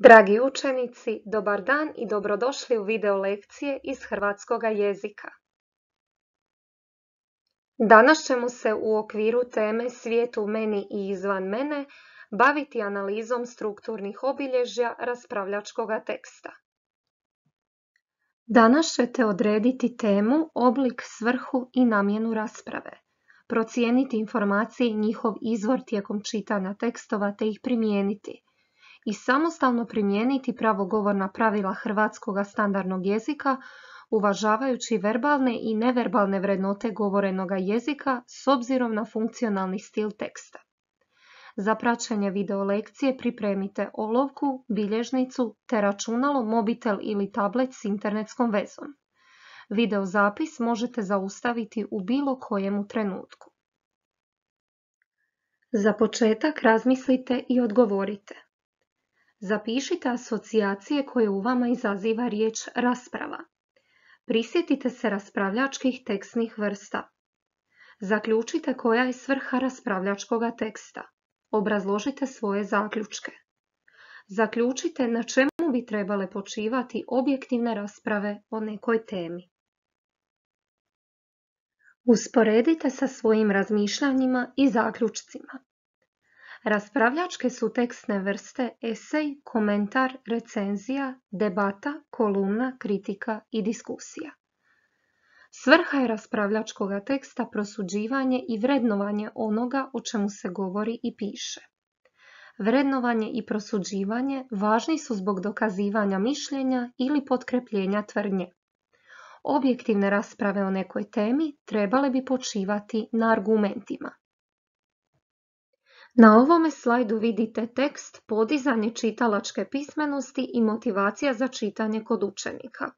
Dragi učenici, dobar dan i dobrodošli u video lekcije iz hrvatskoga jezika. Danas ćemo se u okviru teme Svijet u meni i izvan mene baviti analizom strukturnih obilježja raspravljačkoga teksta. Danas ćete odrediti temu, oblik, svrhu i namjenu rasprave, procijeniti informacije i njihov izvor tijekom čitanja tekstova te ih primijeniti – i samostalno primijeniti pravogovorna pravila hrvatskoga standardnog jezika uvažavajući verbalne i neverbalne vrednote govorenoga jezika s obzirom na funkcionalni stil teksta. Za praćenje video lekcije pripremite olovku, bilježnicu te računalo, mobitel ili tablet s internetskom vezom. Video zapis možete zaustaviti u bilo kojemu trenutku. Za početak razmislite i odgovorite. Zapišite asocijacije koje u vama izaziva riječ rasprava. Prisjetite se raspravljačkih tekstnih vrsta. Zaključite koja je svrha raspravljačkoga teksta. Obrazložite svoje zaključke. Zaključite na čemu bi trebale počivati objektivne rasprave o nekoj temi. Usporedite sa svojim razmišljanjima i zaključcima. Raspravljačke su tekstne vrste esej, komentar, recenzija, debata, kolumna, kritika i diskusija. Svrha je raspravljačkoga teksta prosuđivanje i vrednovanje onoga o čemu se govori i piše. Vrednovanje i prosuđivanje važni su zbog dokazivanja mišljenja ili potkrepljenja tvrdnje. Objektivne rasprave o nekoj temi trebale bi počivati na argumentima. Na ovome slajdu vidite tekst Podizanje čitalačke pismenosti i motivacija za čitanje kod učenika.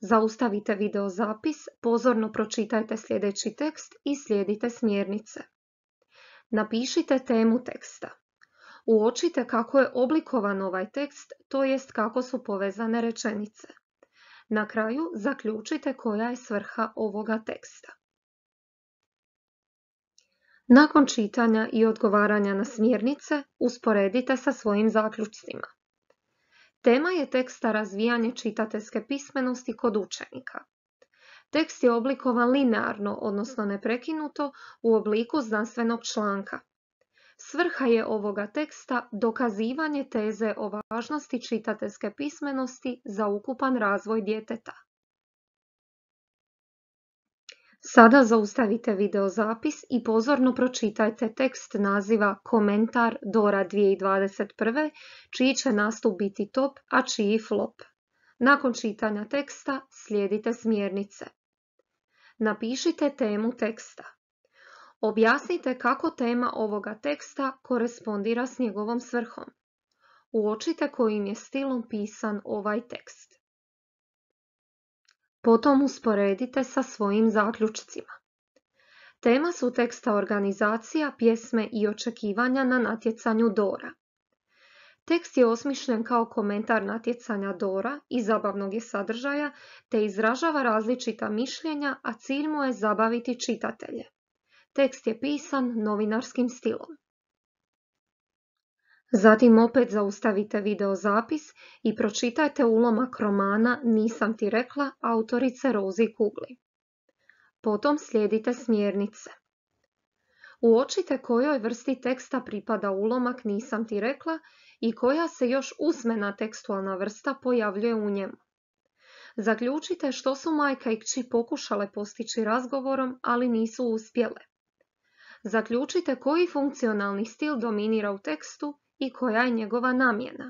Zaustavite video zapis, pozorno pročitajte sljedeći tekst i slijedite smjernice. Napišite temu teksta. Uočite kako je oblikovan ovaj tekst, to jest kako su povezane rečenice. Na kraju zaključite koja je svrha ovoga teksta. Nakon čitanja i odgovaranja na smjernice usporedite sa svojim zaključcima. Tema je teksta razvijanje čitateljske pismenosti kod učenika. Tekst je oblikovan linearno, odnosno neprekinuto, u obliku znanstvenog članka. Svrha je ovoga teksta dokazivanje teze o važnosti čitateljske pismenosti za ukupan razvoj djeteta. Sada zaustavite videozapis i pozorno pročitajte tekst naziva Komentar Dora 2021. čiji će nastup biti top, a čiji flop. Nakon čitanja teksta slijedite smjernice. Napišite temu teksta. Objasnite kako tema ovoga teksta korespondira s njegovom svrhom. Uočite kojim je stilom pisan ovaj tekst potom usporedite sa svojim zaključcima. Tema su teksta organizacija, pjesme i očekivanja na natjecanju Dora. Tekst je osmišljen kao komentar natjecanja Dora i zabavnog je sadržaja te izražava različita mišljenja, a cilj mu je zabaviti čitatelje. Tekst je pisan novinarskim stilom. Zatim opet zaustavite videozapis i pročitajte ulomak romana Nisam ti rekla autorice Rozi Kugli. Potom slijedite smjernice. Uočite kojoj vrsti teksta pripada ulomak Nisam ti rekla i koja se još usmena tekstualna vrsta pojavljuje u njemu. Zaključite što su majka i kći pokušale postići razgovorom, ali nisu uspjele. Zaključite koji funkcionalni stil dominira u tekstu i koja je njegova namjena.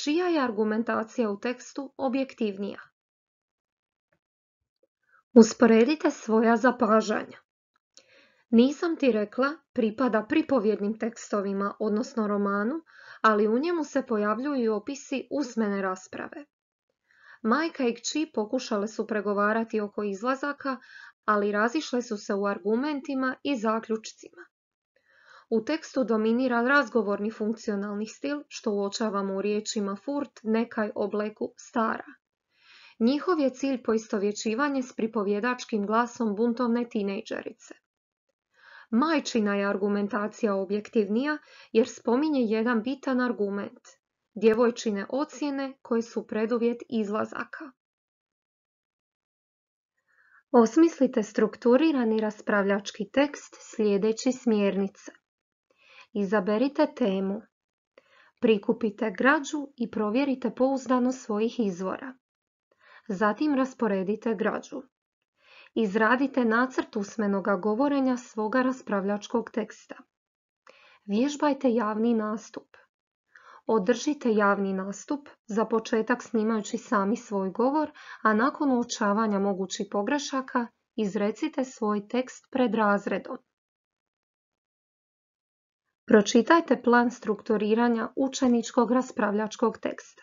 Čija je argumentacija u tekstu objektivnija? Usporedite svoja zapažanja. Nisam ti rekla pripada pripovjednim tekstovima, odnosno romanu, ali u njemu se pojavljuju opisi usmene rasprave. Majka i kći pokušale su pregovarati oko izlazaka, ali razišle su se u argumentima i zaključcima. U tekstu dominira razgovorni funkcionalni stil, što uočavamo u riječima furt, nekaj, obleku, stara. Njihov je cilj poistovjećivanje s pripovjedačkim glasom buntovne tinejdžerice. Majčina je argumentacija objektivnija jer spominje jedan bitan argument, djevojčine ocjene koje su preduvjet izlazaka. Osmislite strukturirani raspravljački tekst sljedeći smjernice. Izaberite temu. Prikupite građu i provjerite pouzdanost svojih izvora. Zatim rasporedite građu. Izradite nacrt usmenoga govorenja svoga raspravljačkog teksta. Vježbajte javni nastup. Održite javni nastup, za početak snimajući sami svoj govor, a nakon uočavanja mogućih pogrešaka izrecite svoj tekst pred razredom. Pročitajte plan strukturiranja učeničkog raspravljačkog teksta.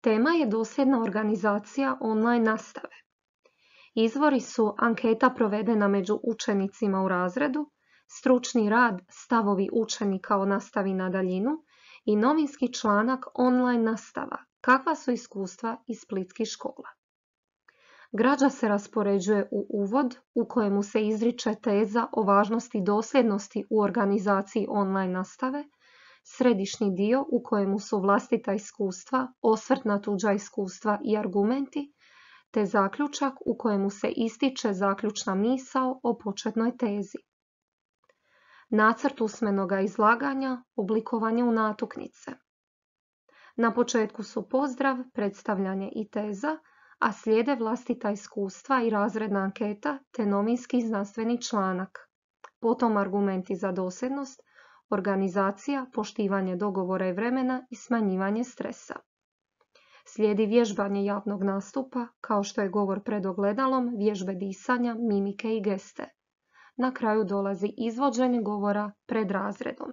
Tema je dosljedna organizacija online nastave. Izvori su anketa provedena među učenicima u razredu, stručni rad stavovi učenika o nastavi na daljinu i novinski članak online nastava kakva su iskustva iz splitskih škola. Građa se raspoređuje u uvod u kojemu se izriče teza o važnosti dosljednosti u organizaciji online nastave, središnji dio u kojemu su vlastita iskustva, osvrt na tuđa iskustva i argumenti, te zaključak u kojemu se ističe zaključna misao o početnoj tezi. Nacrt usmenoga izlaganja oblikovanje u natuknice. Na početku su pozdrav, predstavljanje i teza, a slijede vlastita iskustva i razredna anketa te novinski znanstveni članak. Potom argumenti za dosljednost, organizacija, poštivanje dogovora i vremena i smanjivanje stresa. Slijedi vježbanje javnog nastupa, kao što je govor pred ogledalom, vježbe disanja, mimike i geste. Na kraju dolazi izvođenje govora pred razredom.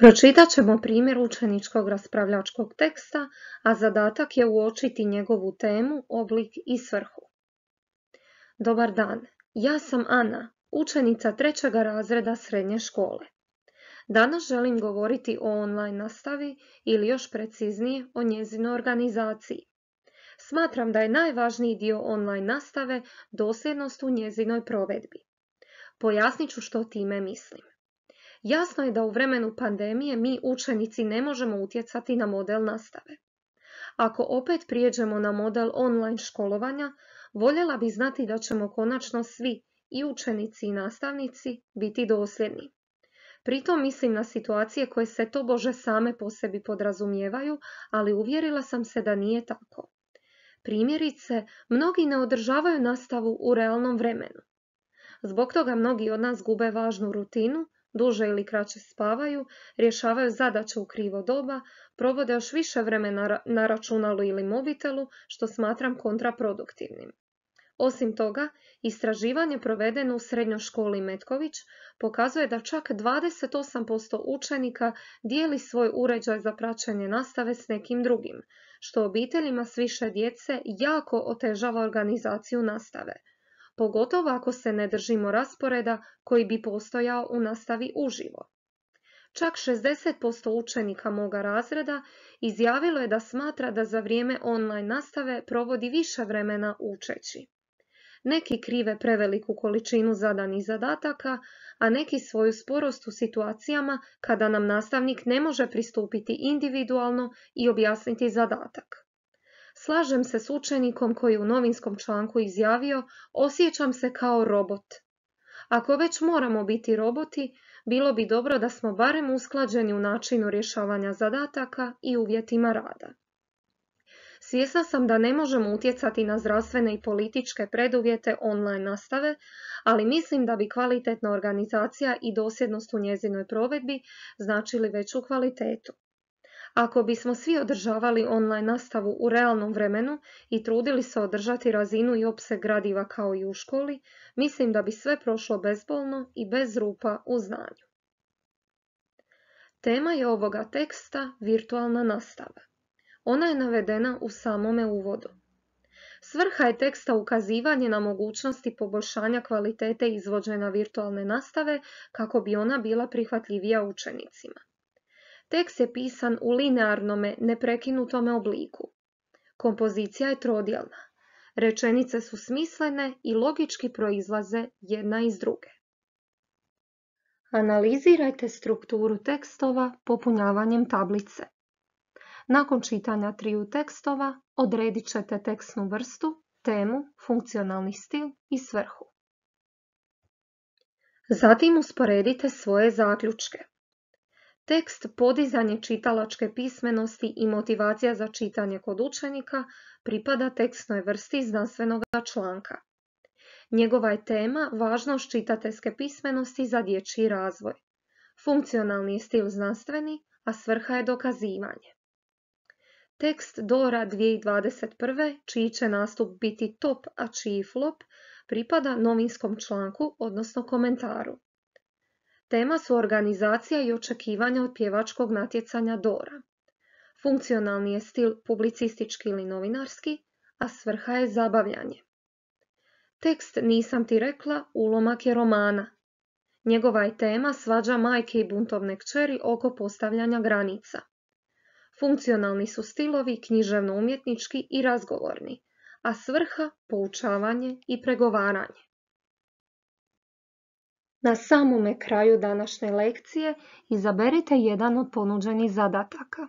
Pročitat ćemo primjer učeničkog raspravljačkog teksta, a zadatak je uočiti njegovu temu, oblik i svrhu. Dobar dan, ja sam Ana, učenica trećega razreda srednje škole. Danas želim govoriti o online nastavi ili još preciznije o njezinoj organizaciji. Smatram da je najvažniji dio online nastave dosljednost u njezinoj provedbi. Pojasnit ću što time mislim. Jasno je da u vremenu pandemije mi učenici ne možemo utjecati na model nastave. Ako opet prijeđemo na model online školovanja, voljela bi znati da ćemo konačno svi, i učenici i nastavnici, biti dosljedni. Pritom mislim na situacije koje se to bože same po sebi podrazumijevaju, ali uvjerila sam se da nije tako. Primjerice, mnogi ne održavaju nastavu u realnom vremenu. Zbog toga mnogi od nas gube važnu rutinu, duže ili kraće spavaju, rješavaju zadaće u krivo doba, provode još više vremena na računalu ili mobitelu, što smatram kontraproduktivnim. Osim toga, istraživanje provedeno u srednjoj školi Metković pokazuje da čak 28% učenika dijeli svoj uređaj za praćenje nastave s nekim drugim, što obiteljima s više djece jako otežava organizaciju nastave pogotovo ako se ne držimo rasporeda koji bi postojao u nastavi uživo. Čak 60% učenika moga razreda izjavilo je da smatra da za vrijeme online nastave provodi više vremena učeći. Neki krive preveliku količinu zadanih zadataka, a neki svoju sporost u situacijama kada nam nastavnik ne može pristupiti individualno i objasniti zadatak. Slažem se s učenikom koji u novinskom članku izjavio osjećam se kao robot. Ako već moramo biti roboti, bilo bi dobro da smo barem usklađeni u načinu rješavanja zadataka i uvjetima rada. Svjesna sam da ne možemo utjecati na zdravstvene i političke preduvjete online nastave, ali mislim da bi kvalitetna organizacija i dosljednost u njezinoj provedbi značili veću kvalitetu. Ako bismo svi održavali online nastavu u realnom vremenu i trudili se održati razinu i opseg gradiva kao i u školi, mislim da bi sve prošlo bezbolno i bez rupa u znanju. Tema je ovoga teksta virtualna nastava. Ona je navedena u samome uvodu. Svrha je teksta ukazivanje na mogućnosti poboljšanja kvalitete izvođena virtualne nastave kako bi ona bila prihvatljivija učenicima. Tekst je pisan u linearnome, neprekinutome obliku. Kompozicija je trodjelna. Rečenice su smislene i logički proizlaze jedna iz druge. Analizirajte strukturu tekstova popunjavanjem tablice. Nakon čitanja triju tekstova odredit ćete tekstnu vrstu, temu, funkcionalni stil i svrhu. Zatim usporedite svoje zaključke tekst Podizanje čitalačke pismenosti i motivacija za čitanje kod učenika pripada tekstnoj vrsti znanstvenog članka. Njegova je tema važnost čitateljske pismenosti za dječji razvoj. Funkcionalni je stil znanstveni, a svrha je dokazivanje. Tekst Dora 2021. čiji će nastup biti top, a čiji flop, pripada novinskom članku, odnosno komentaru. Tema su organizacija i očekivanja od pjevačkog natjecanja Dora. Funkcionalni je stil publicistički ili novinarski, a svrha je zabavljanje. Tekst Nisam ti rekla ulomak je romana. Njegova je tema svađa majke i buntovne kćeri oko postavljanja granica. Funkcionalni su stilovi književno-umjetnički i razgovorni, a svrha poučavanje i pregovaranje. Na samome kraju današnje lekcije izaberite jedan od ponuđenih zadataka.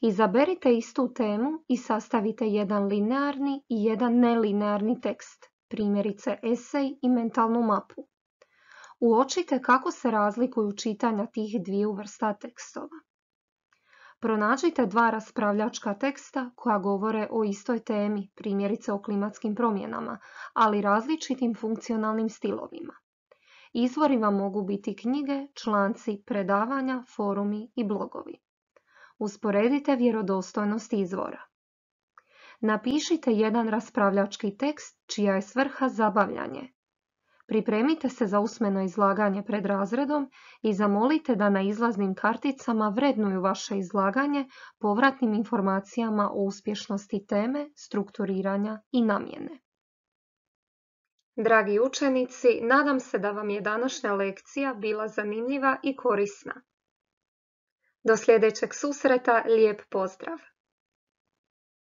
Izaberite istu temu i sastavite jedan linearni i jedan nelinearni tekst, primjerice esej i mentalnu mapu. Uočite kako se razlikuju čitanja tih dviju vrsta tekstova. Pronađite dva raspravljačka teksta koja govore o istoj temi, primjerice o klimatskim promjenama, ali različitim funkcionalnim stilovima. Izvori vam mogu biti knjige, članci, predavanja, forumi i blogovi. Usporedite vjerodostojnost izvora. Napišite jedan raspravljački tekst čija je svrha zabavljanje. Pripremite se za usmeno izlaganje pred razredom i zamolite da na izlaznim karticama vrednuju vaše izlaganje povratnim informacijama o uspješnosti teme, strukturiranja i namjene. Dragi učenici, nadam se da vam je današnja lekcija bila zanimljiva i korisna. Do sljedećeg susreta, lijep pozdrav!